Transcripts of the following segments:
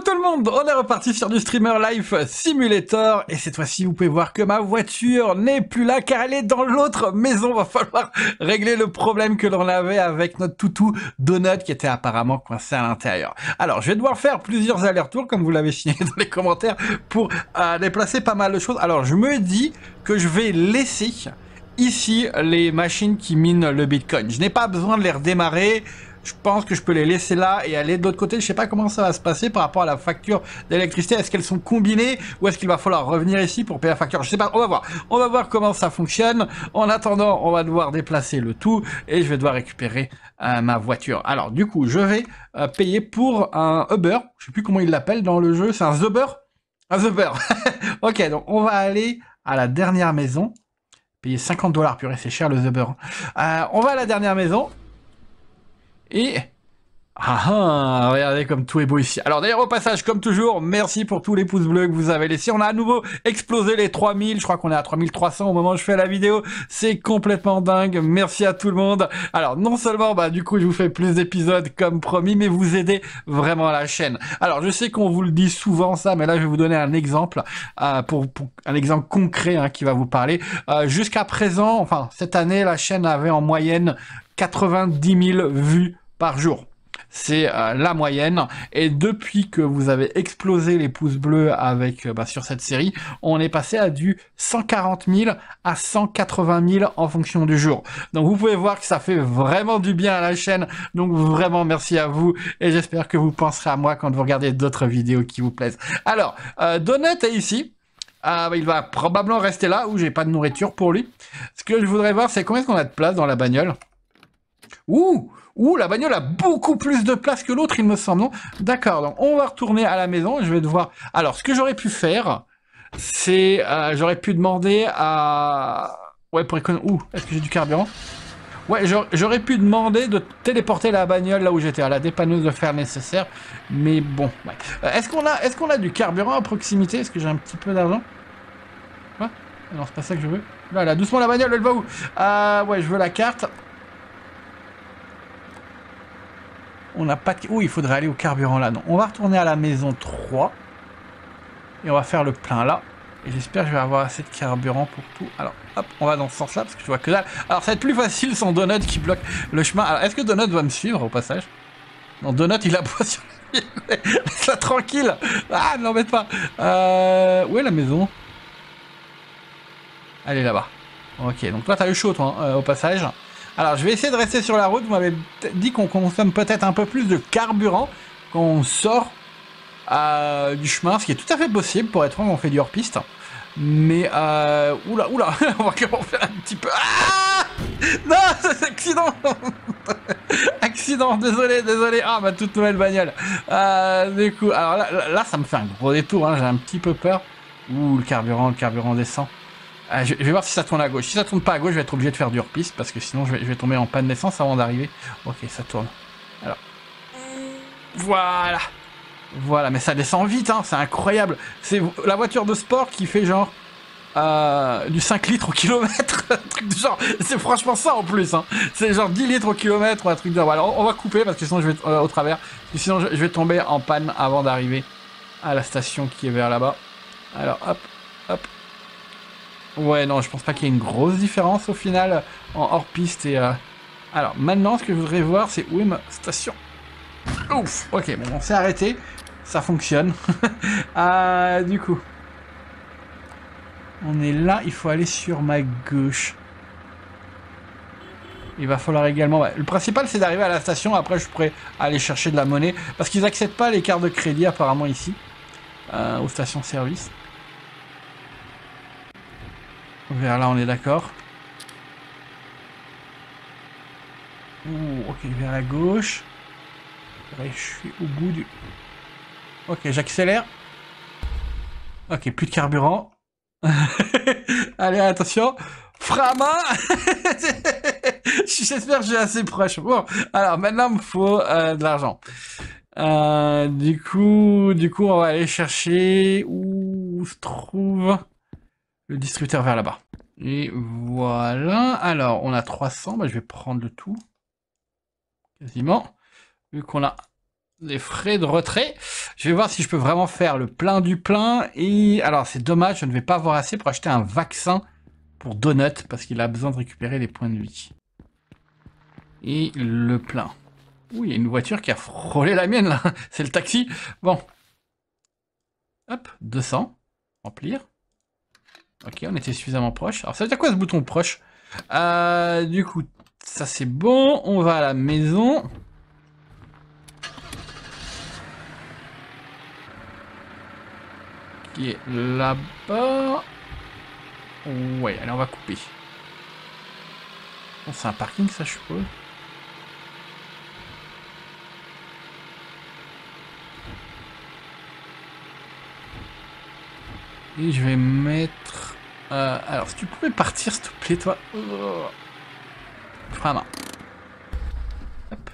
tout le monde, on est reparti sur du Streamer Life Simulator et cette fois-ci vous pouvez voir que ma voiture n'est plus là car elle est dans l'autre maison, va falloir régler le problème que l'on avait avec notre toutou Donut qui était apparemment coincé à l'intérieur. Alors je vais devoir faire plusieurs allers-retours comme vous l'avez signalé dans les commentaires pour euh, déplacer pas mal de choses. Alors je me dis que je vais laisser ici les machines qui minent le Bitcoin. Je n'ai pas besoin de les redémarrer, je pense que je peux les laisser là et aller de l'autre côté. Je sais pas comment ça va se passer par rapport à la facture d'électricité. Est-ce qu'elles sont combinées ou est-ce qu'il va falloir revenir ici pour payer la facture Je sais pas. On va voir. On va voir comment ça fonctionne. En attendant, on va devoir déplacer le tout et je vais devoir récupérer euh, ma voiture. Alors du coup, je vais euh, payer pour un Uber. Je sais plus comment il l'appelle dans le jeu. C'est un Uber. Un Uber. ok, donc on va aller à la dernière maison. Payer 50 dollars, purée, c'est cher le Uber. Euh, on va à la dernière maison et... Ah, ah regardez comme tout est beau ici. Alors d'ailleurs au passage, comme toujours, merci pour tous les pouces bleus que vous avez laissés. On a à nouveau explosé les 3000, je crois qu'on est à 3300 au moment où je fais la vidéo. C'est complètement dingue, merci à tout le monde. Alors non seulement, bah du coup je vous fais plus d'épisodes comme promis, mais vous aidez vraiment la chaîne. Alors je sais qu'on vous le dit souvent ça, mais là je vais vous donner un exemple, euh, pour, un exemple concret hein, qui va vous parler. Euh, jusqu'à présent, enfin cette année, la chaîne avait en moyenne 90 000 vues par jour. C'est euh, la moyenne. Et depuis que vous avez explosé les pouces bleus avec euh, bah, sur cette série, on est passé à du 140 000 à 180 000 en fonction du jour. Donc vous pouvez voir que ça fait vraiment du bien à la chaîne. Donc vraiment merci à vous et j'espère que vous penserez à moi quand vous regardez d'autres vidéos qui vous plaisent. Alors, euh, Donut est ici. Ah, bah, il va probablement rester là où j'ai pas de nourriture pour lui. Ce que je voudrais voir, c'est combien est-ce qu'on a de place dans la bagnole. Ouh Ouh, la bagnole a beaucoup plus de place que l'autre, il me semble. Non D'accord, donc on va retourner à la maison, je vais devoir... Alors, ce que j'aurais pu faire, c'est... Euh, j'aurais pu demander à... Ouais, pour économiser... Ouh, est-ce que j'ai du carburant Ouais, j'aurais pu demander de téléporter la bagnole là où j'étais, à la dépanneuse de fer nécessaire, mais bon. Ouais. Euh, est-ce qu'on a, est qu'on a du carburant à proximité Est-ce que j'ai un petit peu d'argent Quoi ah Non, c'est pas ça que je veux. Là, là, doucement la bagnole, elle va où Ah Ouais, je veux la carte. On n'a pas de... Ouh, il faudrait aller au carburant là. Non, on va retourner à la maison 3. Et on va faire le plein là. Et j'espère que je vais avoir assez de carburant pour tout. Alors, hop, on va dans ce sens-là parce que je vois que là... Alors, ça va être plus facile sans Donut qui bloque le chemin. Alors, est-ce que Donut va me suivre au passage Non, Donut, il a pas sur Laisse-la tranquille Ah, ne l'embête pas euh... Où est la maison Elle est là-bas. Ok, donc toi, t'as eu chaud, toi, hein, euh, au passage. Alors, je vais essayer de rester sur la route. Vous m'avez dit qu'on consomme peut-être un peu plus de carburant quand on sort euh, du chemin, ce qui est tout à fait possible pour être franc, on fait du hors-piste. Mais, euh, oula, oula, on va quand même faire un petit peu. Ah non, c'est accident Accident, désolé, désolé. Ah, ma toute nouvelle bagnole. Euh, du coup, alors là, là, ça me fait un gros détour, hein. j'ai un petit peu peur. Ouh, le carburant, le carburant descend. Ah, je, vais voir si ça tourne à gauche. Si ça tourne pas à gauche, je vais être obligé de faire du repiste piste parce que sinon je vais, tomber en panne d'essence avant d'arriver. Ok, ça tourne. Alors. Voilà. Voilà, mais ça descend vite, hein, c'est incroyable. C'est la voiture de sport qui fait genre euh, du 5 litres au kilomètre. un truc du genre. C'est franchement ça en plus. Hein. C'est genre 10 litres au kilomètre ou un truc de Alors on va couper parce que sinon je vais euh, au travers. sinon je vais tomber en panne avant d'arriver à la station qui est vers là-bas. Alors hop, hop, Ouais, non, je pense pas qu'il y ait une grosse différence au final en hors-piste et... Euh... Alors, maintenant, ce que je voudrais voir, c'est où est ma station Ouf Ok, bon, on s'est arrêté. Ça fonctionne. Ah, du coup... On est là, il faut aller sur ma gauche. Il va falloir également... Le principal, c'est d'arriver à la station. Après, je pourrais aller chercher de la monnaie. Parce qu'ils n'acceptent pas les cartes de crédit, apparemment, ici. Euh, aux stations-service. Vers là, on est d'accord. Ouh, ok, vers la gauche. je suis au bout du... Ok, j'accélère. Ok, plus de carburant. Allez, attention. Frama J'espère que j'ai assez proche. Bon, alors maintenant, il me faut euh, de l'argent. Euh, du coup, du coup, on va aller chercher où se trouve le distributeur vers là-bas. Et voilà. Alors, on a 300. Bah, je vais prendre le tout. Quasiment. Vu qu'on a les frais de retrait. Je vais voir si je peux vraiment faire le plein du plein. Et alors, c'est dommage, je ne vais pas avoir assez pour acheter un vaccin pour Donut parce qu'il a besoin de récupérer les points de vie. Et le plein. Ouh, il y a une voiture qui a frôlé la mienne là. C'est le taxi. Bon. Hop, 200. Remplir. Ok, on était suffisamment proche. Alors ça veut dire quoi ce bouton proche euh, Du coup, ça c'est bon. On va à la maison. Qui est là-bas. Ouais, allez, on va couper. c'est un parking ça, je suppose. Et je vais mettre... Euh, alors, si tu pouvais partir, s'il te plaît, toi. Vraiment. Hop.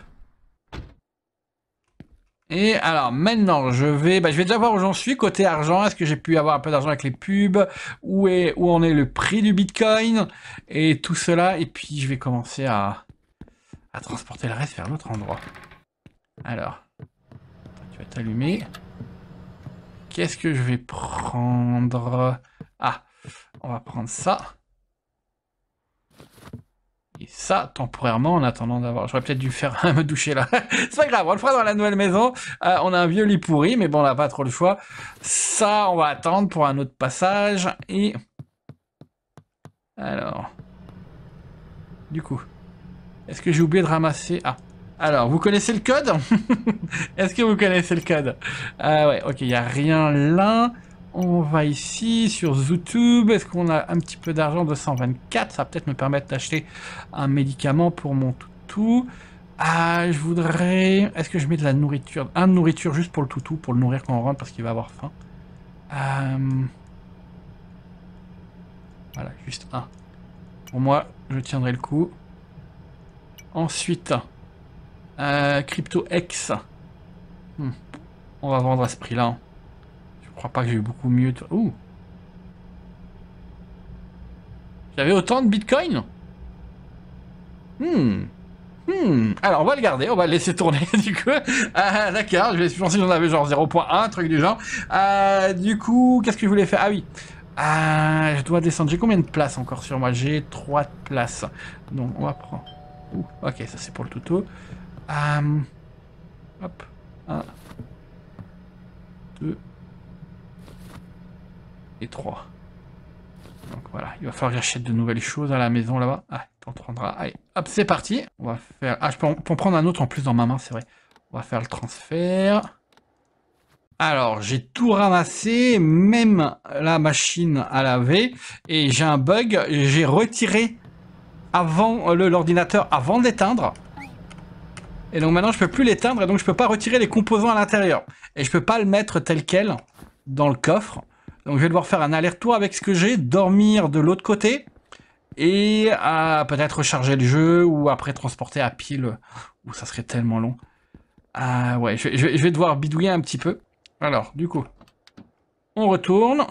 Et alors, maintenant, je vais, bah, je vais déjà voir où j'en suis côté argent. Est-ce que j'ai pu avoir un peu d'argent avec les pubs où, est, où en est le prix du Bitcoin Et tout cela. Et puis, je vais commencer à, à transporter le reste vers l'autre endroit. Alors, tu vas t'allumer. Qu'est-ce que je vais prendre Ah on va prendre ça. Et ça, temporairement, en attendant d'avoir... J'aurais peut-être dû faire me doucher là. c'est pas grave, on le fera dans la nouvelle maison. Euh, on a un vieux lit pourri, mais bon, on n'a pas trop le choix. Ça, on va attendre pour un autre passage. Et... Alors... Du coup... Est-ce que j'ai oublié de ramasser... Ah alors, vous connaissez le code Est-ce que vous connaissez le code Ah ouais, ok, il n'y a rien là. On va ici sur YouTube. Est-ce qu'on a un petit peu d'argent 224 Ça va peut-être me permettre d'acheter un médicament pour mon toutou. Ah, je voudrais... Est-ce que je mets de la nourriture Un de nourriture juste pour le toutou, pour le nourrir quand on rentre parce qu'il va avoir faim. Euh, voilà, juste un. Pour moi, je tiendrai le coup. Ensuite, euh, Crypto X. Hmm, on va vendre à ce prix-là. Hein crois pas que j'ai eu beaucoup mieux de... Ouh J'avais autant de bitcoin Hmm Hmm. Alors, on va le garder, on va le laisser tourner, du coup. ah, D'accord, je vais pensé que j'en avais genre 0.1, truc du genre. Ah, du coup, qu'est-ce que je voulais faire Ah oui, Ah. je dois descendre. J'ai combien de places encore sur moi J'ai 3 places. Donc, on va prendre... ok, ça c'est pour le tuto. Hum. hop, 1, 3. Donc voilà, il va falloir que j'achète de nouvelles choses à la maison là-bas. Ah, t'en prendra, Allez, hop, c'est parti. On va faire... Ah, je peux en, prendre un autre en plus dans ma main, c'est vrai. On va faire le transfert. Alors, j'ai tout ramassé, même la machine à laver, et j'ai un bug, j'ai retiré avant euh, l'ordinateur, avant de l'éteindre. Et donc maintenant, je peux plus l'éteindre, et donc je peux pas retirer les composants à l'intérieur. Et je peux pas le mettre tel quel dans le coffre. Donc je vais devoir faire un aller-retour avec ce que j'ai, dormir de l'autre côté et peut-être recharger le jeu ou après transporter à pile ou ça serait tellement long. Ah ouais, je, vais devoir bidouiller un petit peu. Alors, du coup, on retourne.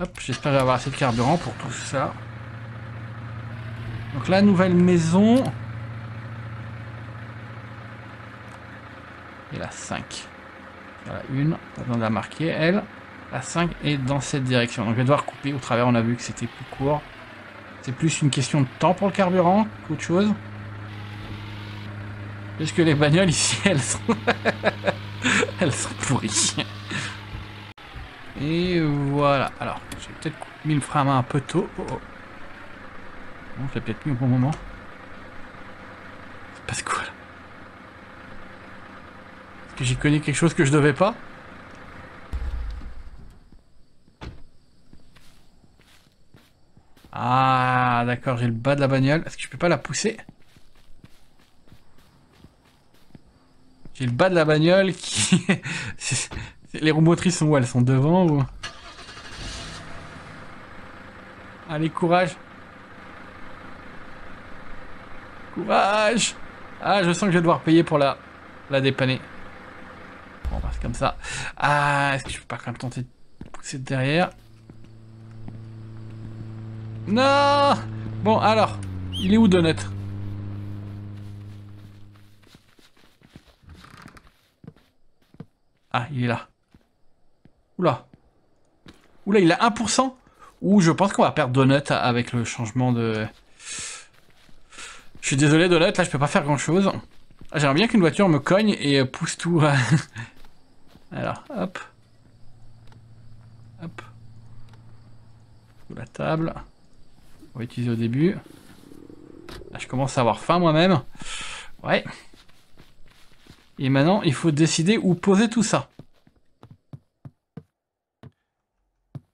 Hop, j'espère avoir assez de carburant pour tout ça. Donc la nouvelle maison. Et la 5. Voilà, une. on l'a marqué, elle. La 5 est dans cette direction. Donc je vais devoir couper au travers. On a vu que c'était plus court. C'est plus une question de temps pour le carburant qu'autre chose. que les bagnoles ici, elles sont... elles sont pourries. Et voilà. Alors, j'ai peut-être mis le frein à main un peu tôt. Oh, oh. je peut-être mis au bon moment. C'est pas ce là que j'ai connais quelque chose que je devais pas Ah, d'accord, j'ai le bas de la bagnole. Est-ce que je peux pas la pousser J'ai le bas de la bagnole qui... Les roues motrices sont où Elles sont devant ou... Allez, courage Courage Ah, je sens que je vais devoir payer pour la, la dépanner comme ça. Ah, est-ce que je peux pas quand même tenter de pousser derrière Non Bon, alors, il est où Donut Ah, il est là. Oula. Oula, il a 1% Ou je pense qu'on va perdre Donut avec le changement de... Je suis désolé Donut, là je peux pas faire grand chose. J'aimerais bien qu'une voiture me cogne et pousse tout. Euh, Alors, hop. Hop. La table. On va utiliser au début. je commence à avoir faim moi-même. Ouais. Et maintenant, il faut décider où poser tout ça.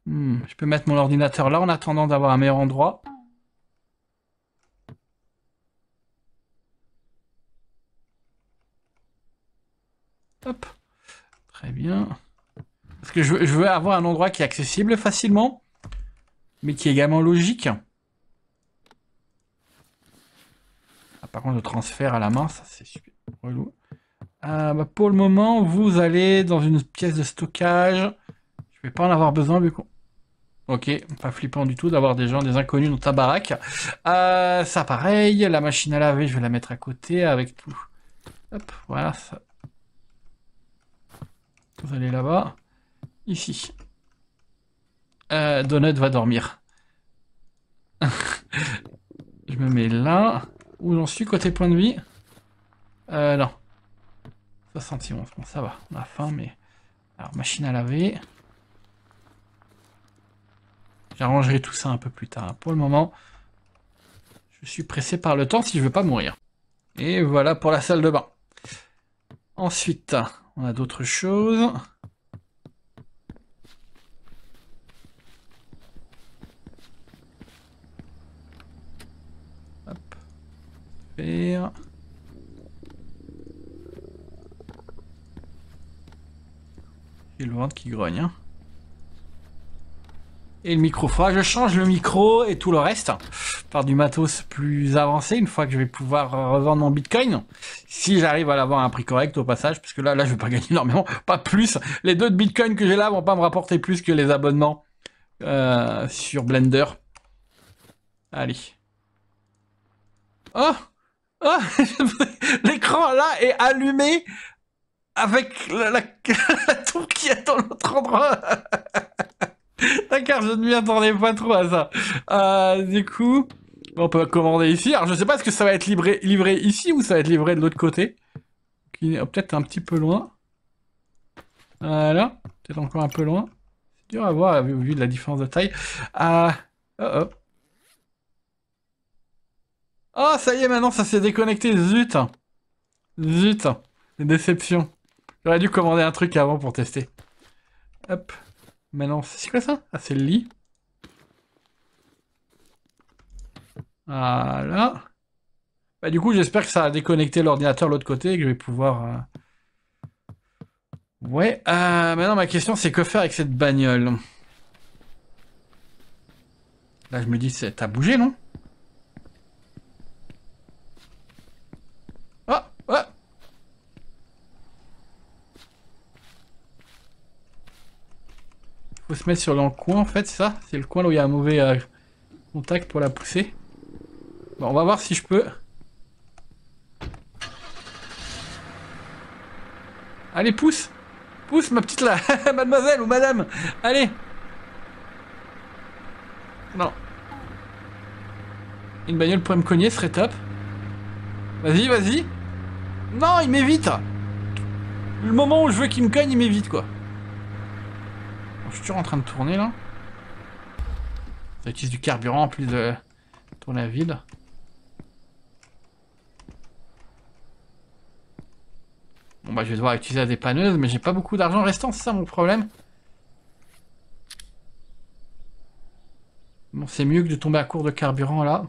Hmm, je peux mettre mon ordinateur là en attendant d'avoir un meilleur endroit. Hop. Très bien. Parce que je veux, avoir un endroit qui est accessible facilement, mais qui est également logique. Ah, par contre, le transfert à la main, ça c'est super relou. Ah, bah, pour le moment, vous allez dans une pièce de stockage. Je vais pas en avoir besoin du coup. Ok, pas flippant du tout d'avoir des gens, des inconnus dans ta baraque. Ah, ça pareil, la machine à laver, je vais la mettre à côté avec tout. Hop, voilà, ça, vous allez là-bas. Ici. Euh, Donut va dormir. je me mets là. Où j'en suis côté point de vie euh, Non. 71. Bon, ça va. On a faim, mais... Alors, machine à laver. J'arrangerai tout ça un peu plus tard. Pour le moment, je suis pressé par le temps si je veux pas mourir. Et voilà pour la salle de bain. Ensuite... On a d'autres choses. Hop. Faire. Et le ventre qui grogne. Hein. Et le micro, froid. je change le micro et tout le reste par du matos plus avancé une fois que je vais pouvoir revendre mon bitcoin. Si j'arrive à l'avoir à un prix correct au passage, parce que là, là, je vais pas gagner énormément, pas plus. Les deux de bitcoin que j'ai là vont pas me rapporter plus que les abonnements euh, sur Blender. Allez. Oh! Oh L'écran là est allumé avec la, la tour qui est dans l'autre endroit. D'accord, je ne m'y attendais pas trop à ça. Euh, du coup, on peut commander ici. Alors, je ne sais pas, est-ce que ça va être livré, ici ou ça va être livré de l'autre côté Qui est peut-être un petit peu loin. Voilà, peut-être encore un peu loin. C'est dur à voir vu, de la différence de taille. Ah, oh, oh. Ah, ça y est, maintenant, ça s'est déconnecté. Zut Zut déception. déception. J'aurais dû commander un truc avant pour tester. Hop. Maintenant, c'est quoi ça Ah, c'est le lit. Voilà. Bah, du coup, j'espère que ça a déconnecté l'ordinateur de l'autre côté et que je vais pouvoir... Euh, ouais, euh, maintenant ma question c'est que faire avec cette bagnole Là je me dis, t'as bougé non se mettre sur dans en fait, ça C'est le coin là où il y a un mauvais euh, contact pour la pousser. Bon, on va voir si je peux. Allez, pousse Pousse ma petite là Mademoiselle ou madame Allez Non. Une bagnole pourrait me cogner, serait top. Vas-y, vas-y. Non, il m'évite. Le moment où je veux qu'il me cogne, il m'évite, quoi suis toujours en train de tourner là. Ça utilise du carburant en plus de tourner à vide. Bon bah je vais devoir utiliser la dépanneuse, mais j'ai pas beaucoup d'argent restant, c'est ça mon problème. Bon c'est mieux que de tomber à court de carburant là.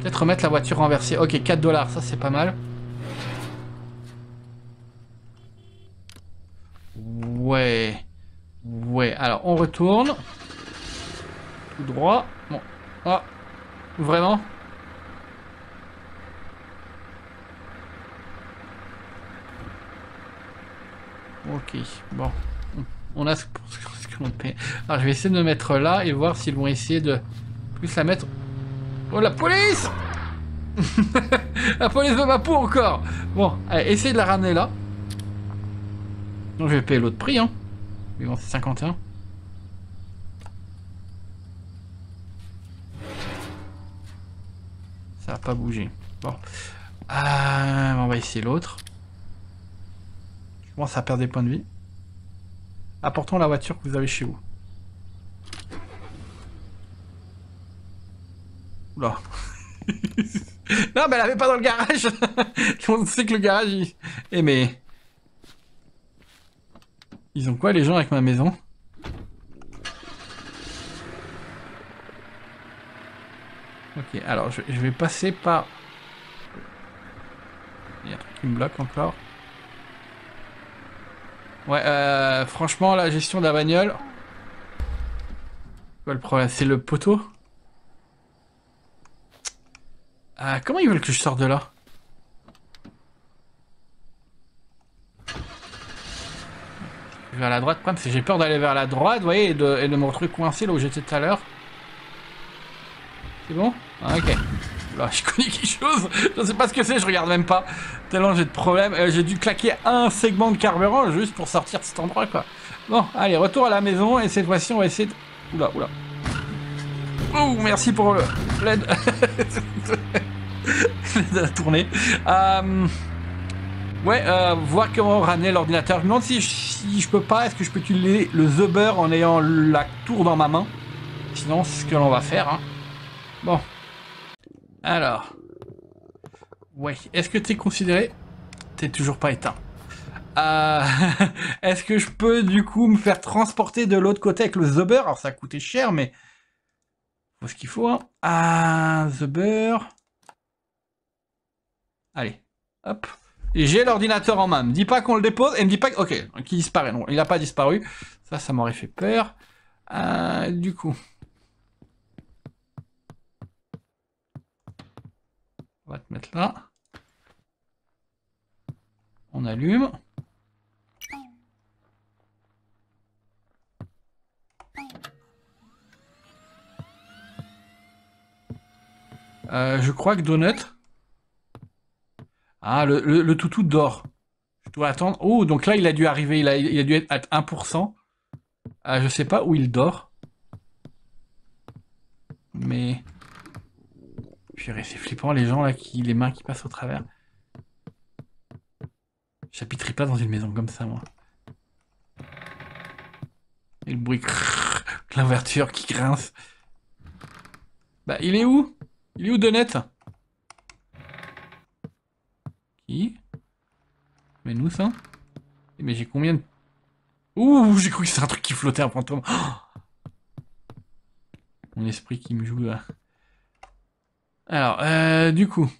Peut-être remettre la voiture renversée. Ok, 4 dollars, ça c'est pas mal. Ouais. Ouais, alors on retourne. Tout droit. Bon. Ah. Vraiment Ok, bon. On a ce qu'on paie. Alors je vais essayer de me mettre là et voir s'ils vont essayer de plus la mettre. Oh la police La police de ma peau encore Bon, allez, essayez de la ramener là. Non, je vais payer l'autre prix, hein. Mais bon, c'est 51. Ça va pas bougé. Bon. Euh, on va essayer l'autre. Je commence à perdre des points de vie. Apportons la voiture que vous avez chez vous. Oula. non, mais elle avait pas dans le garage. on sait que le garage, il... mais... Ils ont quoi les gens avec ma maison Ok, alors je, vais passer par... Il y a un truc qui me bloque encore. Ouais, euh, franchement, la gestion de la bagnole... Quoi le problème C'est le poteau ah, comment ils veulent que je sorte de là vers la droite. Parce que j'ai peur d'aller vers la droite, vous voyez, et de, me retrouver coincé là où j'étais tout à l'heure. C'est bon ah, Ok. Là, je connais quelque chose. Je sais pas ce que c'est, je regarde même pas. Tellement j'ai de problèmes. Euh, j'ai dû claquer un segment de carburant juste pour sortir de cet endroit, quoi. Bon, allez, retour à la maison. Et cette fois-ci, on va essayer de... Oula, oula. Oh, merci pour le... l'aide. de la tournée. Euh, Ouais, euh, voir comment ramener l'ordinateur. Je me demande si, je peux pas, est-ce que je peux utiliser le zuber en ayant la tour dans ma main Sinon, ce que l'on va faire. Hein. Bon. Alors. Ouais, est-ce que tu es considéré T'es toujours pas éteint. Euh, est-ce que je peux du coup me faire transporter de l'autre côté avec le zuber Alors ça coûtait cher, mais... Faut ce qu'il faut, hein. Ah, The Allez, hop. J'ai l'ordinateur en main. Me dis pas qu'on le dépose et me dis pas que... Ok, qui disparaît. Non, il n'a pas disparu. Ça, ça m'aurait fait peur. Euh, du coup... On va te mettre là. On allume. Euh, je crois que Donut... Ah, le, le, toutou dort. Je dois attendre. Oh, donc là, il a dû arriver. Il a, dû être à 1%. Ah, je sais pas où il dort. Mais. Purée, c'est flippant, les gens là, qui, les mains qui passent au travers. J'habiterai pas dans une maison comme ça, moi. Et le bruit. L'ouverture qui grince. Bah, il est où Il est où, Donette mais nous ça Mais j'ai combien de... Ouh, j'ai cru que c'était un truc qui flottait un fantôme. Oh mon esprit qui me joue là. Alors, euh, du coup.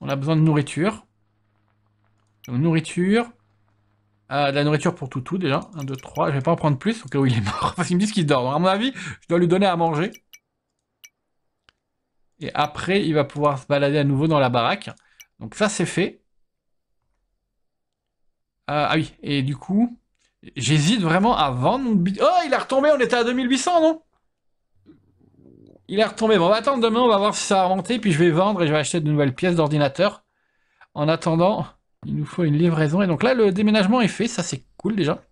On a besoin de nourriture. Donc, nourriture. Euh, de la nourriture pour Toutou, déjà. 1, 2, 3. Je vais pas en prendre plus au cas où il est mort. Parce qu'il me disent qu'il dort. à mon avis, je dois lui donner à manger. Et après, il va pouvoir se balader à nouveau dans la baraque. Donc ça, c'est fait. Euh, ah oui, et du coup, j'hésite vraiment à vendre mon Oh, il est retombé, on était à 2800, non Il est retombé. Bon, on va attendre demain, on va voir si ça a remonté, puis je vais vendre et je vais acheter de nouvelles pièces d'ordinateur. En attendant, il nous faut une livraison. Et donc là, le déménagement est fait, ça c'est cool déjà.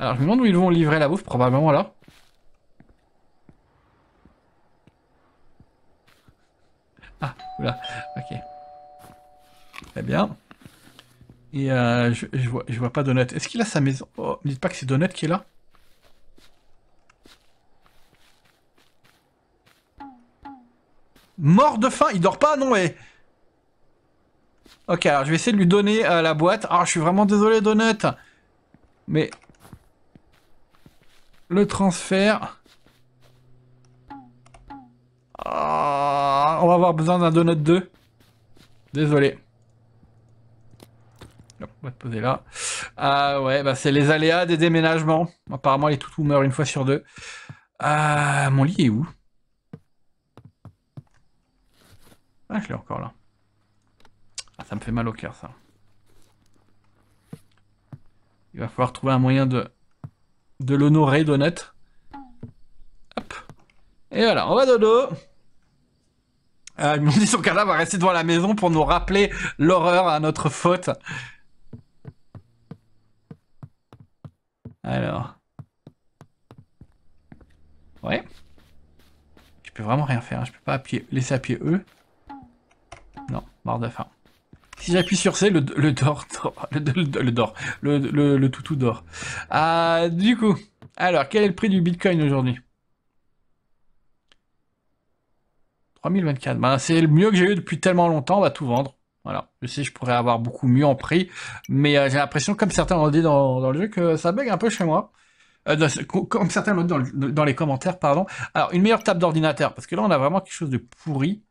Alors je me demande où ils vont livrer la bouffe, probablement là. ok. Très bien. Et euh, je, je, vois, pas Donut. Est-ce qu'il a sa maison Oh, me dites pas que c'est Donut qui est là. Mort de faim Il dort pas Non, mais... Ok, alors je vais essayer de lui donner euh, la boîte. Ah, je suis vraiment désolé, Donut. Mais... Le transfert... Ah, on va avoir besoin d'un donut 2. Désolé. on va te poser là. Ah ouais, bah c'est les aléas des déménagements. Apparemment, les toutous meurent une fois sur deux. Ah, mon lit est où Ah, je l'ai encore là. Ah, ça me fait mal au cœur, ça. Il va falloir trouver un moyen de, de l'honorer, Donut. Hop. Et voilà, on va dodo ils m'ont dit son cadavre va rester devant la maison pour nous rappeler l'horreur à notre faute. Alors. Ouais. Je peux vraiment rien faire. Hein. Je peux pas appuyer, laisser appuyer E. Non, mort de faim. Si j'appuie sur C, le, le dort, le, le, le, le, toutou d'or. Ah, du coup, alors, quel est le prix du Bitcoin aujourd'hui 3024. Ben, c'est le mieux que j'ai eu depuis tellement longtemps. On va tout vendre. Voilà. Je sais, je pourrais avoir beaucoup mieux en prix. Mais euh, j'ai l'impression, comme certains l'ont dit dans, le jeu, que ça bug un peu chez moi. Euh, comme certains l'ont dit dans, les commentaires, pardon. Alors, une meilleure table d'ordinateur. Parce que là, on a vraiment quelque chose de pourri.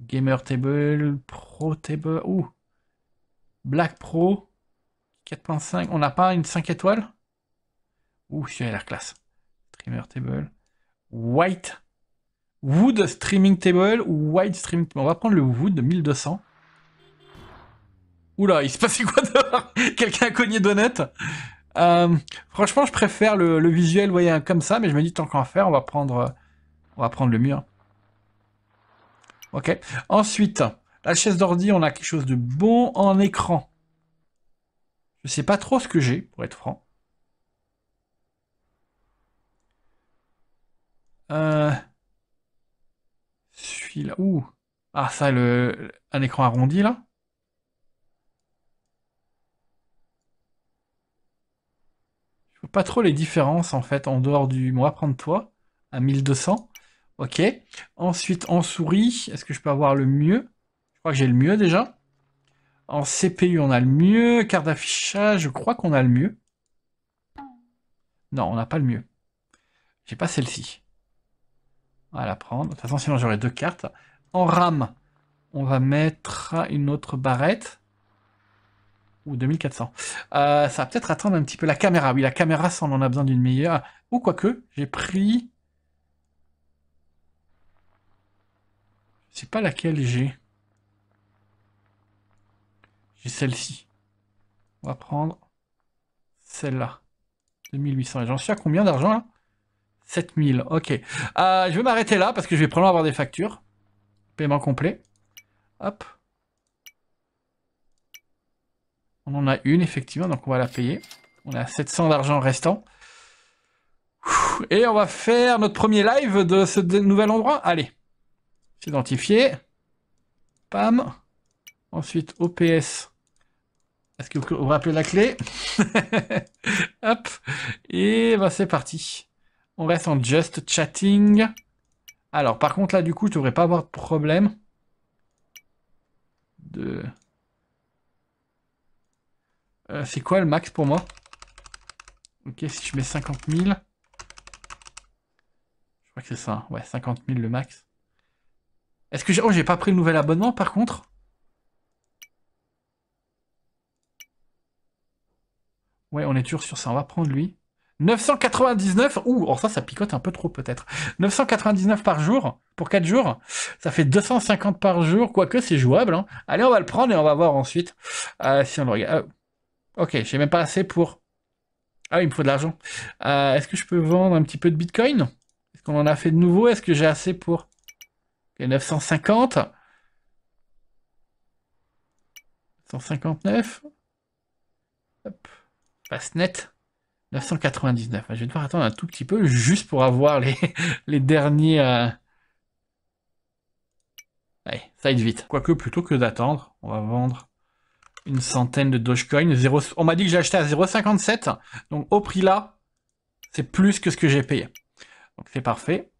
Gamer Table, Pro Table. Ouh. Black Pro. 4.5. On n'a pas une 5 étoiles Ouh, c'est la classe. Trimmer Table. White. Wood Streaming Table ou White Streaming Table. On va prendre le Wood de 1200. Oula, il se passe quoi dehors Quelqu'un a cogné Donut euh, Franchement, je préfère le, le visuel, voyez, hein, comme ça, mais je me dis tant qu'en faire, on va prendre, euh, on va prendre le mur. Ok. Ensuite, la chaise d'ordi, on a quelque chose de bon en écran. Je sais pas trop ce que j'ai, pour être franc. Euh, là Ouh. Ah, ça, le, un écran arrondi, là Je vois pas trop les différences, en fait, en dehors du... Moi prendre toi, à 1200. OK. Ensuite, en souris, est-ce que je peux avoir le mieux Je crois que j'ai le mieux, déjà. En CPU, on a le mieux. Carte d'affichage, je crois qu'on a le mieux. Non, on n'a pas le mieux. J'ai pas celle-ci à la prendre. De toute façon, sinon j'aurai deux cartes. En RAM, on va mettre une autre barrette. Ou 2400. Euh, ça va peut-être attendre un petit peu la caméra. Oui, la caméra, ça, on en a besoin d'une meilleure. Ou que, j'ai pris... Je sais pas laquelle j'ai. J'ai celle-ci. On va prendre celle-là. 2800. Et j'en suis à combien d'argent, là 7000, ok. Euh, je vais m'arrêter là parce que je vais probablement avoir des factures. Paiement complet. Hop. On en a une, effectivement, donc on va la payer. On a 700 d'argent restant. Et on va faire notre premier live de ce nouvel endroit. Allez. S'identifier. Pam. Ensuite, OPS. Est-ce que vous rappelez la clé Hop. Et ben, c'est parti. On reste en just chatting. Alors, par contre, là, du coup, tu devrais pas avoir de problème. De... Euh, c'est quoi le max pour moi Ok, si je mets 50 000. Je crois que c'est ça. Ouais, 50 000 le max. Est-ce que j'ai... Oh, j'ai pas pris le nouvel abonnement, par contre Ouais, on est toujours sur ça. On va prendre lui. 999, ou oh, ça, ça picote un peu trop peut-être. 999 par jour, pour 4 jours, ça fait 250 par jour, quoique c'est jouable. Hein. Allez, on va le prendre et on va voir ensuite euh, si on le regarde. Euh, ok, j'ai même pas assez pour... Ah, il me faut de l'argent. Euh, est-ce que je peux vendre un petit peu de Bitcoin Est-ce qu'on en a fait de nouveau Est-ce que j'ai assez pour... Okay, 950 159 Hop. Passe net. 999. Ah, je vais devoir attendre un tout petit peu juste pour avoir les, les derniers. Euh, Allez, ça aide vite. Quoique, plutôt que d'attendre, on va vendre une centaine de Dogecoin. 0... On m'a dit que j'ai acheté à 0,57. Donc, au prix là, c'est plus que ce que j'ai payé. Donc, c'est parfait.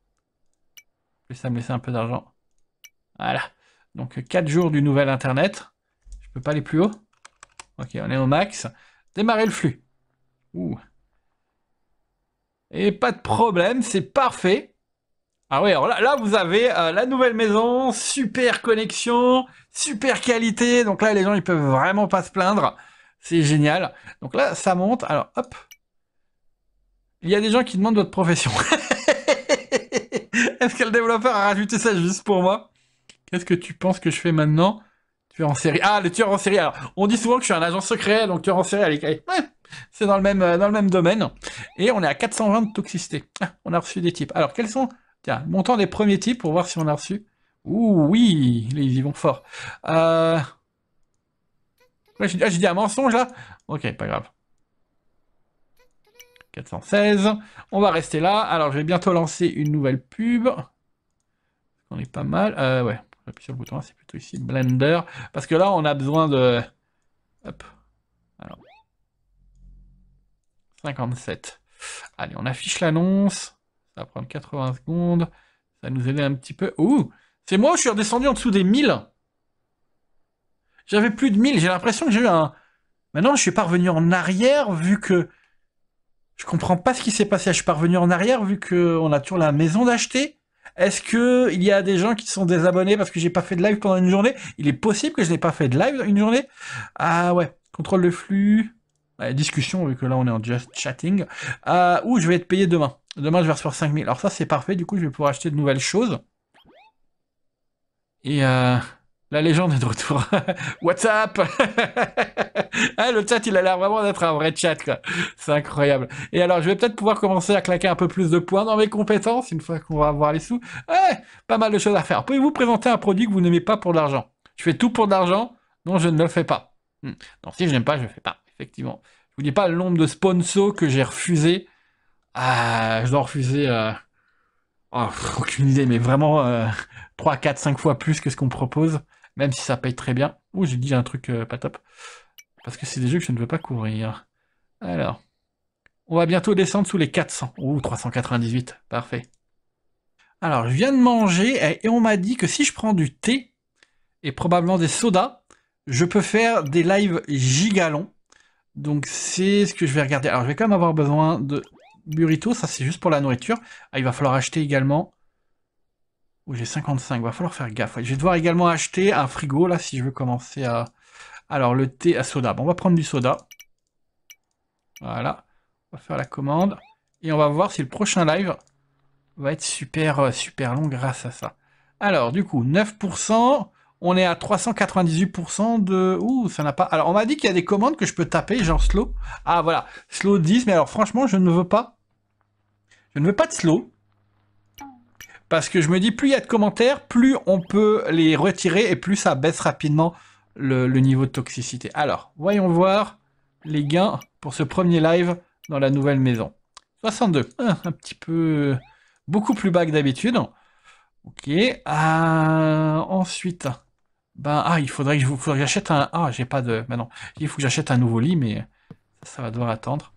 ça me laisser un peu d'argent. Voilà. Donc, 4 jours du nouvel Internet. Je peux pas aller plus haut. Ok, on est au max. Démarrer le flux. Ouh. Et pas de problème, c'est parfait. Ah oui, alors là, vous avez euh, la nouvelle maison, super connexion, super qualité. Donc là, les gens, ils peuvent vraiment pas se plaindre. C'est génial. Donc là, ça monte. Alors, hop. Il y a des gens qui demandent votre profession. Est-ce que le développeur a rajouté ça juste pour moi Qu'est-ce que tu penses que je fais maintenant Tu es en série. Ah, le tueur en série. Alors, on dit souvent que je suis un agent secret, donc tueur en série, allez, c'est dans, le même, euh, dans le même domaine. Et on est à 420 de toxicité. Ah, on a reçu des types. Alors, quels sont... Tiens, montant des premiers types pour voir si on a reçu. Ouh, oui, ils y vont fort. Euh... j'ai ah, dit un mensonge, là Ok, pas grave. 416. On va rester là. Alors, je vais bientôt lancer une nouvelle pub. On est pas mal. Euh, ouais, j'appuie sur le bouton, c'est plutôt ici, Blender. Parce que là, on a besoin de... Hop. 57. Allez, on affiche l'annonce. Ça va prendre 80 secondes. Ça nous aider un petit peu. Ouh C'est moi je suis redescendu en dessous des 1000 J'avais plus de 1000. J'ai l'impression que j'ai eu un... Maintenant, je suis pas revenu en arrière vu que... Je comprends pas ce qui s'est passé. Je suis pas revenu en arrière vu qu'on a toujours la maison d'acheter. Est-ce que il y a des gens qui sont désabonnés parce que j'ai pas fait de live pendant une journée Il est possible que je n'ai pas fait de live une journée. Ah ouais, contrôle le flux discussion, vu que là on est en just chatting, euh, où je vais être payé demain. Demain je vais recevoir 5000. Alors ça c'est parfait, du coup je vais pouvoir acheter de nouvelles choses. Et euh, la légende est de retour. WhatsApp ah, eh, Le chat il a l'air vraiment d'être un vrai chat quoi. C'est incroyable. Et alors je vais peut-être pouvoir commencer à claquer un peu plus de points dans mes compétences une fois qu'on va avoir les sous. Eh, pas mal de choses à faire. Pouvez-vous présenter un produit que vous n'aimez pas pour de l'argent Je fais tout pour de l'argent, non je ne le fais pas. Hmm. Non, si je n'aime pas, je ne le fais pas effectivement. Je vous dis pas le nombre de sponsors que j'ai refusé. Ah, je dois refuser. Euh, oh, aucune idée, mais vraiment 3, 4, 5 fois plus que ce qu'on propose, même si ça paye très bien. Ouh, j'ai dit un truc euh, pas top. Parce que c'est des jeux que je ne veux pas couvrir. Alors, on va bientôt descendre sous les 400. Ouh, 398, parfait. Alors, je viens de manger et on m'a dit que si je prends du thé et probablement des sodas, je peux faire des lives gigalons. Donc c'est ce que je vais regarder. Alors je vais quand même avoir besoin de burrito, ça c'est juste pour la nourriture. Ah, il va falloir acheter également... oh j'ai 55, va falloir faire gaffe. je vais devoir également acheter un frigo, là, si je veux commencer à... Alors, le thé à soda. Bon, on va prendre du soda. Voilà. On va faire la commande. Et on va voir si le prochain live va être super, euh, super long grâce à ça. Alors, du coup, 9% on est à 398% de... Ouh, ça n'a pas... Alors, on m'a dit qu'il y a des commandes que je peux taper, genre slow. Ah, voilà. Slow 10, mais alors franchement, je ne veux pas... Je ne veux pas de slow. Parce que je me dis, plus il y a de commentaires, plus on peut les retirer et plus ça baisse rapidement le, niveau de toxicité. Alors, voyons voir les gains pour ce premier live dans la nouvelle maison. 62. Ah, un petit peu... Beaucoup plus bas que d'habitude. Ok. Ah, ensuite, ben ah il faudrait que je j'achète un ah j'ai pas de maintenant il faut que j'achète un nouveau lit mais ça, va devoir attendre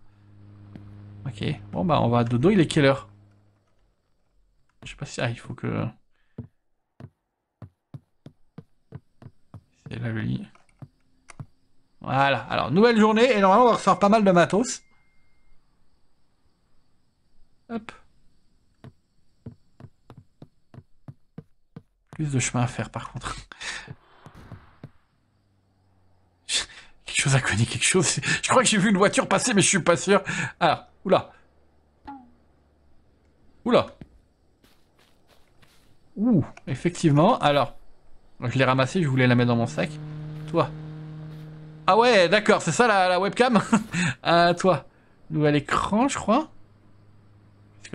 ok bon bah on va à dodo il est quelle heure je sais pas si ah il faut que c'est là le lit voilà alors nouvelle journée et normalement on va pas mal de matos hop plus de chemin à faire par contre à connaître quelque chose. Je crois que j'ai vu une voiture passer, mais je suis pas sûr. Ah, oula. Oula. Ouh, effectivement. Alors, je l'ai ramassé, je voulais la mettre dans mon sac. Toi. Ah ouais, d'accord, c'est ça la, webcam Ah, toi. Nouvel écran, je crois. C'est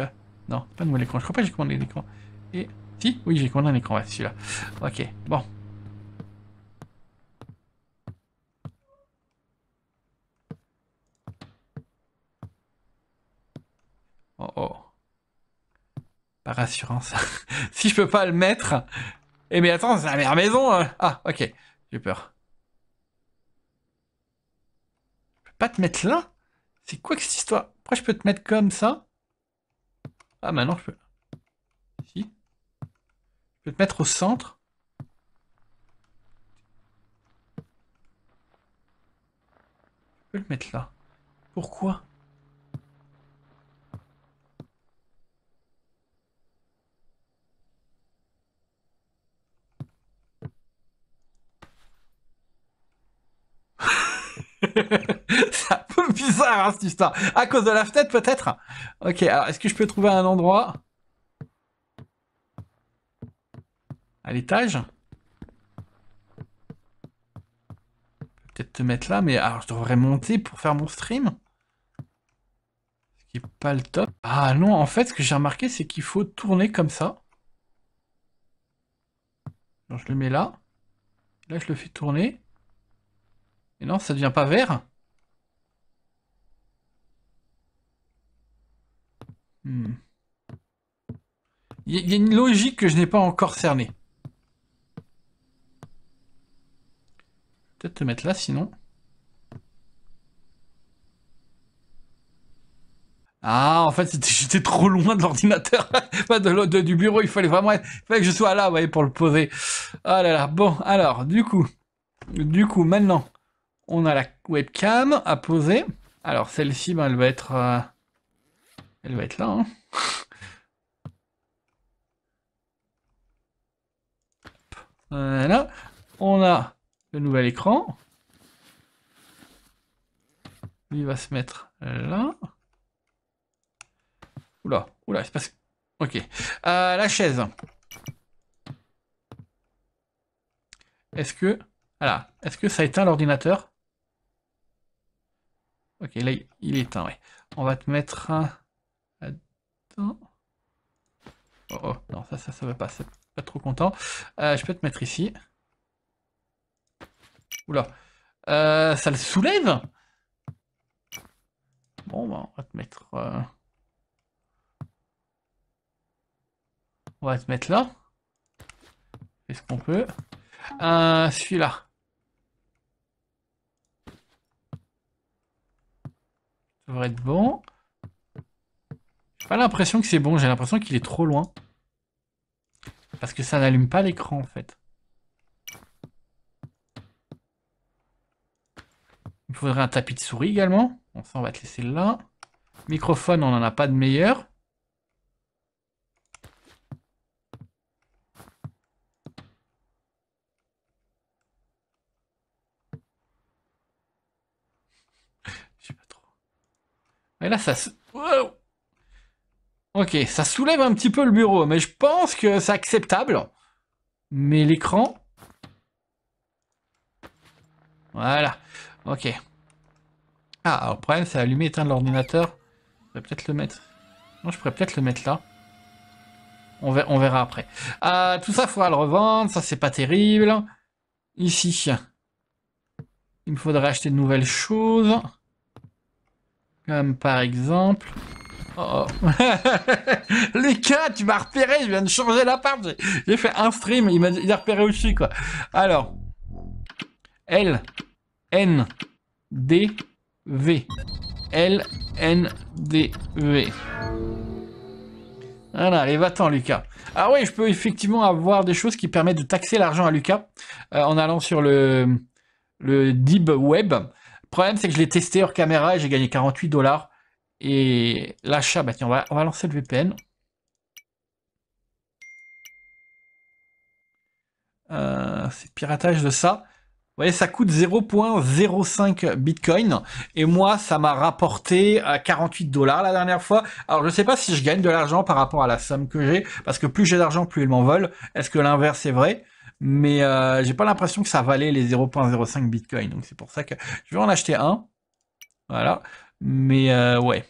Non, pas nouvel écran. Je crois pas que j'ai commandé l'écran. Et... Si Oui, j'ai commandé un écran, ouais, celui-là. Ok, bon. Oh oh. Par assurance. si je peux pas le mettre. Eh mais attends, c'est la meilleure maison. Hein. Ah, ok. J'ai peur. Je peux pas te mettre là C'est quoi que cette histoire Pourquoi je peux te mettre comme ça Ah, maintenant je peux. Ici. Je peux te mettre au centre. Je peux le mettre là. Pourquoi c'est un peu bizarre hein, cette À cause de la fenêtre peut-être Ok, alors est-ce que je peux trouver un endroit À l'étage Peut-être te mettre là, mais alors je devrais monter pour faire mon stream Ce qui est pas le top. Ah non, en fait ce que j'ai remarqué c'est qu'il faut tourner comme ça. je le mets là. Là je le fais tourner. Et non, ça devient pas vert hmm. Il y, a une logique que je n'ai pas encore cernée. Peut-être te mettre là sinon. Ah, en fait, j'étais trop loin de l'ordinateur, pas de, du bureau. Il fallait vraiment, être, il fallait que je sois là, voyez, pour le poser. Ah oh là là. Bon, alors, du coup, du coup, maintenant, on a la webcam à poser. Alors celle-ci, ben, elle va être, euh, elle va être là. Hein. voilà. On a le nouvel écran. Il va se mettre là. Oula, oula, c'est parce Ok. Euh, la chaise. Est-ce que... Voilà. Est-ce que ça éteint l'ordinateur Ok, là, il est éteint, ouais. On va te mettre Attends. Oh, oh, non, ça, ça, ça va pas, c'est pas trop content. Euh, je peux te mettre ici. Oula. Euh, ça le soulève Bon, ben, on va te mettre... Euh, on va te mettre là. Est-ce qu'on peut Celui-là. Ça devrait être bon. J'ai pas l'impression que c'est bon, j'ai l'impression qu'il est trop loin. Parce que ça n'allume pas l'écran en fait. Il faudrait un tapis de souris également. Bon, ça on va te laisser là. Microphone, on n'en a pas de meilleur. Et là, ça... Ok, ça soulève un petit peu le bureau, mais je pense que c'est acceptable. Mais l'écran... Voilà. Ok. Ah, le problème, c'est allumer et éteindre l'ordinateur. Je pourrais peut-être le mettre... Non, je pourrais peut-être le mettre là. On verra, après. Ah, tout ça, faudra le revendre. Ça, c'est pas terrible. Ici. Il me faudrait acheter de nouvelles choses. Comme par exemple... Oh. Lucas, tu m'as repéré, je viens de changer la part, J'ai fait un stream, il m'a il a repéré aussi, quoi. Alors, L, N, D, V. L, N, D, V. Voilà, allez, va-t'en, Lucas. Ah oui, je peux effectivement avoir des choses qui permettent de taxer l'argent à Lucas euh, en allant sur le, le DIB web. Le problème, c'est que je l'ai testé hors caméra et j'ai gagné 48 dollars. Et l'achat, bah tiens, on va, on va lancer le VPN. Euh, c'est piratage de ça. Vous voyez, ça coûte 0.05 Bitcoin. Et moi, ça m'a rapporté 48 dollars la dernière fois. Alors, je sais pas si je gagne de l'argent par rapport à la somme que j'ai. Parce que plus j'ai d'argent, plus il m'en veulent. Est-ce que l'inverse est vrai mais euh, j'ai pas l'impression que ça valait les 0.05 Bitcoin. Donc c'est pour ça que je vais en acheter un. Voilà. Mais euh, ouais.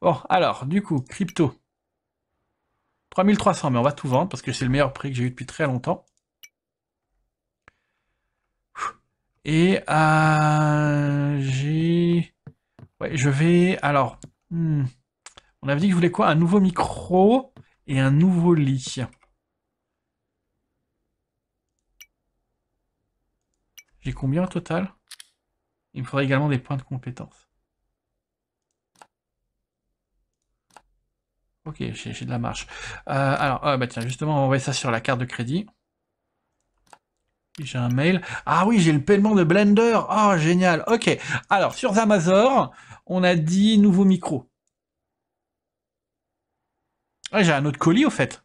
Bon, alors, du coup, crypto. 3300, mais on va tout vendre parce que c'est le meilleur prix que j'ai eu depuis très longtemps. Et euh, j'ai... Ouais, je vais... Alors... Hmm. On avait dit que je voulais quoi Un nouveau micro et un nouveau lit. J'ai combien au total Il me faudra également des points de compétence. Ok, j'ai de la marche. Euh, alors, ah, bah tiens, justement, on va envoyer ça sur la carte de crédit. J'ai un mail. Ah oui, j'ai le paiement de Blender. Oh, génial. Ok. Alors, sur Amazon, on a dit nouveau micro. j'ai un autre colis, au fait.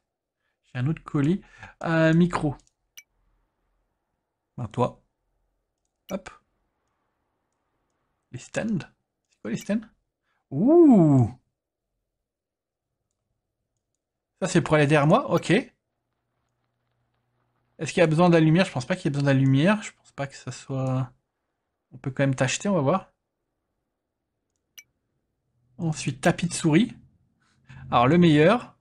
J'ai un autre colis. Un euh, micro. Ben, toi. Hop. Les stands C'est quoi les stands Ouh Ça, c'est pour aller derrière moi Ok. Est-ce qu'il y a besoin de la lumière Je pense pas qu'il y ait besoin de la lumière. Je pense pas que ça soit... On peut quand même t'acheter, on va voir. Ensuite, tapis de souris. Alors, le meilleur...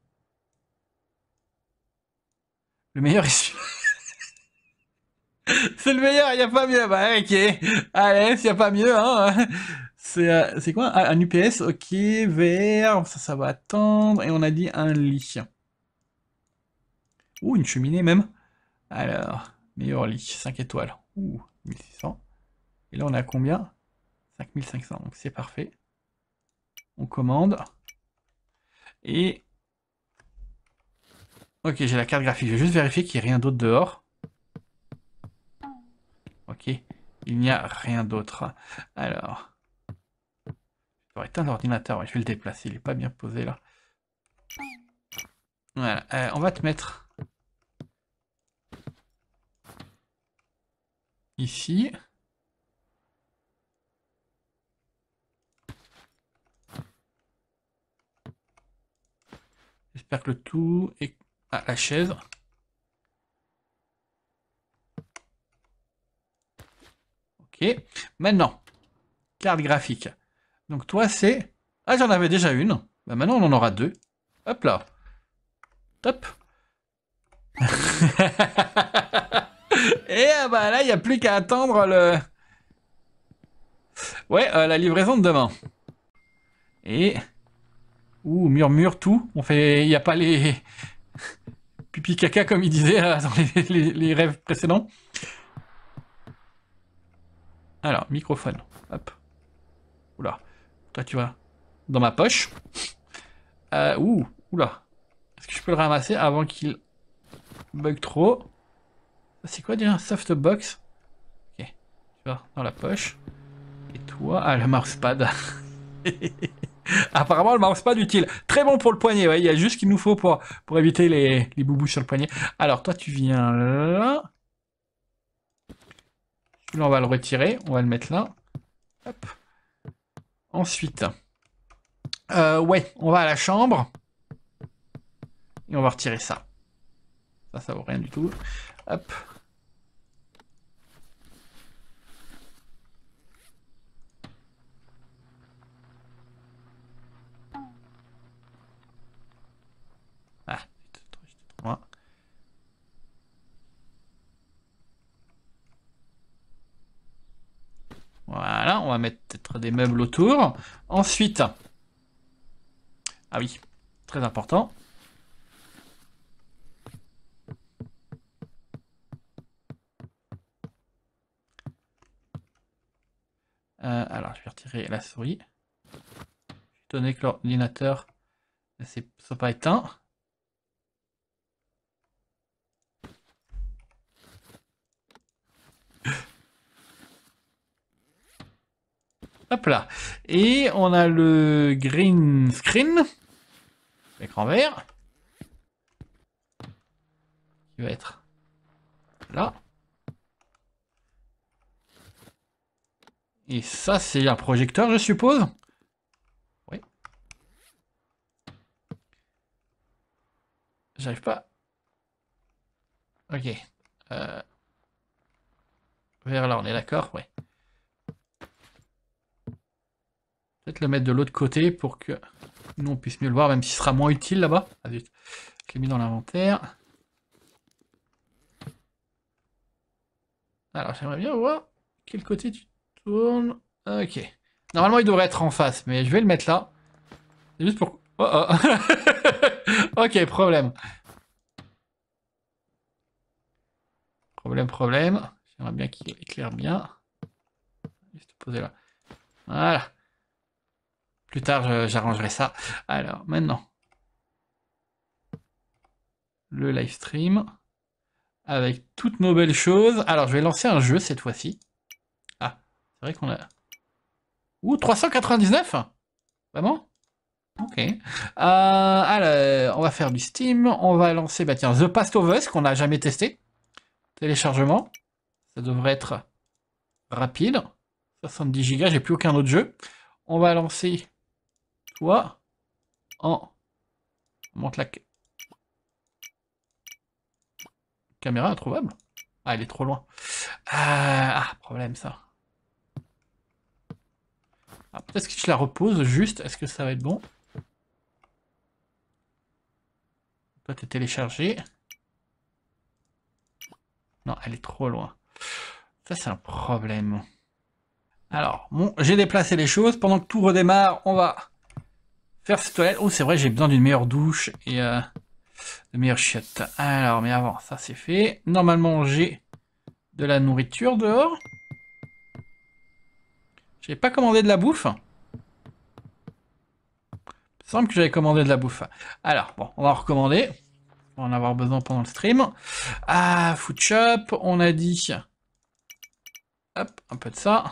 Le meilleur est celui c'est le meilleur, il n'y a pas mieux. Bah, ok. Allez, s'il n'y a pas mieux, hein. euh, C'est, quoi ah, un, UPS, ok, vert, ça, ça va attendre. Et on a dit un lit. Ou une cheminée même. Alors, meilleur lit, 5 étoiles. Ouh, 1600. Et là, on a combien 5500, donc c'est parfait. On commande. Et... Ok, j'ai la carte graphique. Je vais juste vérifier qu'il n'y a rien d'autre dehors. Ok. Il n'y a rien d'autre. Alors. Je vais éteindre l'ordinateur. je vais le déplacer. Il n'est pas bien posé là. Voilà. Euh, on va te mettre ici. J'espère que le tout est... à la chaise. Et Maintenant, carte graphique. Donc toi, c'est... Ah, j'en avais déjà une. Bah, maintenant, on en aura deux. Hop là. Top. Et ah, bah là, il n'y a plus qu'à attendre le... Ouais, euh, la livraison de demain. Et... Ouh, murmure tout. On fait... Il n'y a pas les... Pipi caca comme il disait dans les rêves précédents. Alors, microphone. Hop. Oula. Toi, tu vas dans ma poche. Euh, ouh, oula. Est-ce que je peux le ramasser avant qu'il bug trop C'est quoi déjà un softbox Ok. Tu vas dans la poche. Et toi Ah, le mousepad. Apparemment, le mousepad utile. Très bon pour le poignet, Il y a juste ce qu'il nous faut pour, pour éviter les, les boubous sur le poignet. Alors, toi, tu viens là là on va le retirer. On va le mettre là. Ensuite. Euh, ouais, on va à la chambre. Et on va retirer ça. Ça, ça vaut rien du tout. Hop. Voilà, on va mettre peut-être des meubles autour. Ensuite, ah oui, très important. Euh, alors, je vais retirer la souris. Je suis étonné que l'ordinateur ne soit pas éteint. Hop là. Et on a le green screen. L'écran vert. Qui va être là. Et ça, c'est un projecteur, je suppose Oui. J'arrive pas. Ok. Euh, vers là, on est d'accord, ouais. Peut-être le mettre de l'autre côté pour que nous on puisse mieux le voir, même si ce sera moins utile là-bas. Ah je l'ai mis dans l'inventaire. Alors j'aimerais bien voir quel côté tu tournes. Ok. Normalement il devrait être en face, mais je vais le mettre là. C'est juste pour... Oh, oh. ok, problème. Problème, problème. J'aimerais bien qu'il éclaire bien. Juste poser là. Voilà. Plus tard, j'arrangerai ça. Alors, maintenant, le live stream avec toutes nos belles choses. Alors, je vais lancer un jeu cette fois-ci. Ah, c'est vrai qu'on a... Ouh, 399 Vraiment Ok. Euh, alors, on va faire du Steam. On va lancer, bah tiens, The Past of Us, qu'on n'a jamais testé. Téléchargement. Ça devrait être rapide. 70 gigas. j'ai plus aucun autre jeu. On va lancer toi, en... Oh, on monte la... Caméra introuvable Ah, elle est trop loin. Euh, ah, problème ça. Ah, est-ce que je la repose juste, est-ce que ça va être bon Peut-être télécharger. Non, elle est trop loin. Ça, c'est un problème. Alors, bon, j'ai déplacé les choses. Pendant que tout redémarre, on va Faire cette toilette. Oh, c'est vrai, j'ai besoin d'une meilleure douche et euh, de meilleures chiottes. Alors, mais avant, ça c'est fait. Normalement, j'ai de la nourriture dehors. J'ai pas commandé de la bouffe. Il semble que j'avais commandé de la bouffe. Alors, bon, on va recommander. On va en avoir besoin pendant le stream. Ah, food shop, on a dit. Hop, un peu de ça.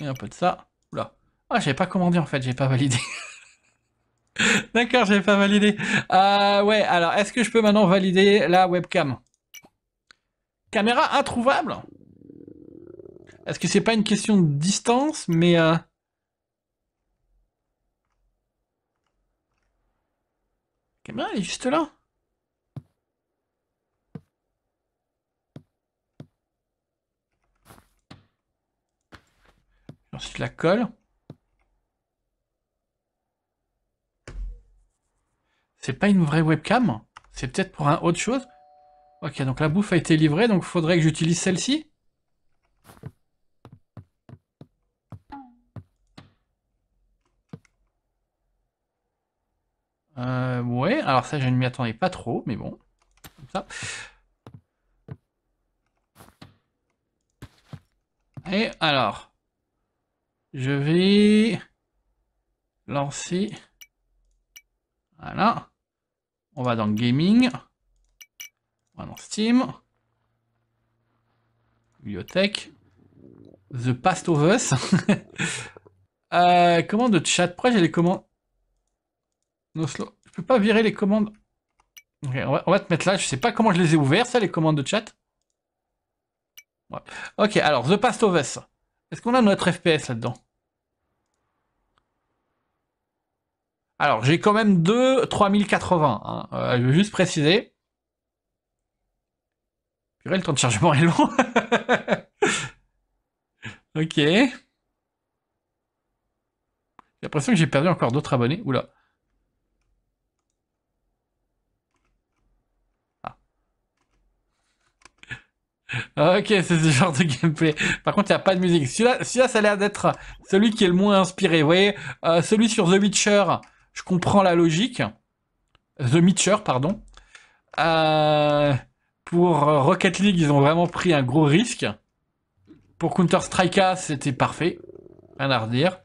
Et un peu de ça. Oula. Ah, j'avais j'ai pas commandé en fait, j'ai pas validé. D'accord, j'ai pas validé. Ah ouais, alors est-ce que je peux maintenant valider la webcam Caméra introuvable Est-ce que c'est pas une question de distance, mais. La euh, Caméra, elle est juste là. Ensuite, la colle. C'est pas une vraie webcam C'est peut-être pour un autre chose Ok, donc la bouffe a été livrée, donc faudrait que j'utilise celle-ci Euh, ouais, alors ça je ne m'y attendais pas trop, mais bon, Et alors, je vais lancer, voilà. On va dans Gaming. On va dans Steam. Bibliothèque. The Past of Us. Euh, commande de chat. Pourquoi j'ai les commandes no slow. Je peux pas virer les commandes. on, va, te mettre là. Je sais pas comment je les ai ouvertes, ça, les commandes de chat. Ok, alors The Past of Us. Est-ce qu'on a notre FPS là-dedans Alors, j'ai quand même deux 3080, hein. euh, je veux juste préciser. Purée, le temps de chargement est long. ok. J'ai l'impression que j'ai perdu encore d'autres abonnés. Oula. Ah. Ok, c'est ce genre de gameplay. Par contre, il n'y a pas de musique. Celui-là, ça a l'air d'être celui qui est le moins inspiré. Vous voyez, euh, celui sur The Witcher, je comprends la logique. The Mitcher, pardon. Euh, pour Rocket League, ils ont vraiment pris un gros risque. Pour Counter-Strike, c'était parfait. Rien à redire.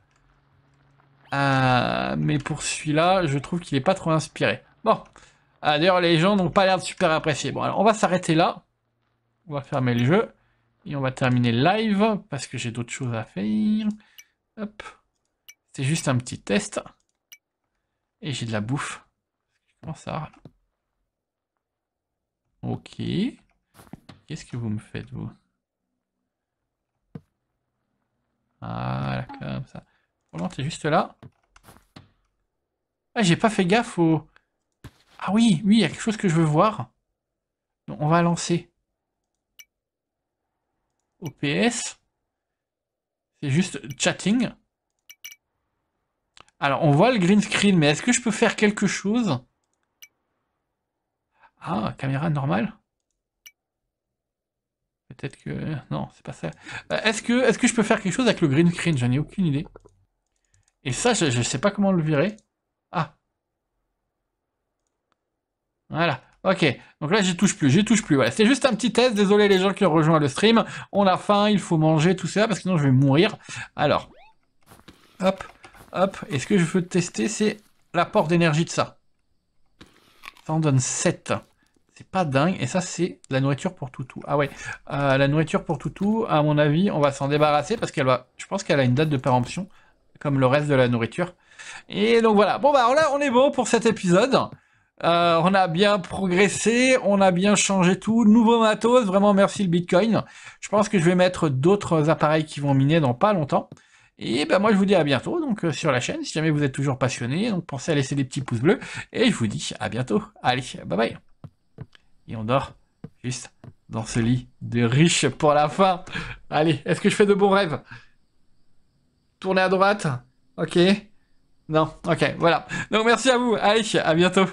Euh, mais pour celui-là, je trouve qu'il n'est pas trop inspiré. Bon. Euh, d'ailleurs, les gens n'ont pas l'air de super apprécier. Bon, alors on va s'arrêter là. On va fermer le jeu. Et on va terminer le live parce que j'ai d'autres choses à faire. Hop. C'est juste un petit test. Et j'ai de la bouffe. comment ça Ok. Qu'est-ce que vous me faites, vous Voilà, ah, comme ça. Oh non, t'es juste là. Ah, j'ai pas fait gaffe au... Ah oui, oui, il y a quelque chose que je veux voir. on va lancer. OPS. C'est juste chatting. Alors, on voit le green screen, mais est-ce que je peux faire quelque chose Ah, caméra normale Peut-être que... Non, c'est pas ça. Euh, est-ce que, est que je peux faire quelque chose avec le green screen J'en ai aucune idée. Et ça, je, ne sais pas comment le virer. Ah. Voilà. Ok, donc là j'y touche plus, j'y touche plus. Voilà, c'est juste un petit test. Désolé les gens qui ont rejoint le stream. On a faim, il faut manger, tout ça, parce que sinon je vais mourir. Alors, hop, Hop, et ce que je veux tester, c'est l'apport d'énergie de ça. Ça en donne 7. C'est pas dingue. Et ça, c'est la nourriture pour toutou. Ah ouais, euh, la nourriture pour toutou, à mon avis, on va s'en débarrasser parce qu'elle va. Je pense qu'elle a une date de péremption, comme le reste de la nourriture. Et donc voilà. Bon bah on, on est bon pour cet épisode. Euh, on a bien progressé, on a bien changé tout. Nouveau matos, vraiment merci le Bitcoin. Je pense que je vais mettre d'autres appareils qui vont miner dans pas longtemps. Et ben moi je vous dis à bientôt donc euh, sur la chaîne si jamais vous êtes toujours passionné donc pensez à laisser des petits pouces bleus et je vous dis à bientôt. Allez, bye bye. Et on dort juste dans ce lit de riche pour la fin. Allez, est-ce que je fais de bons rêves Tournez à droite. OK. Non, OK, voilà. Donc merci à vous. Allez, à bientôt.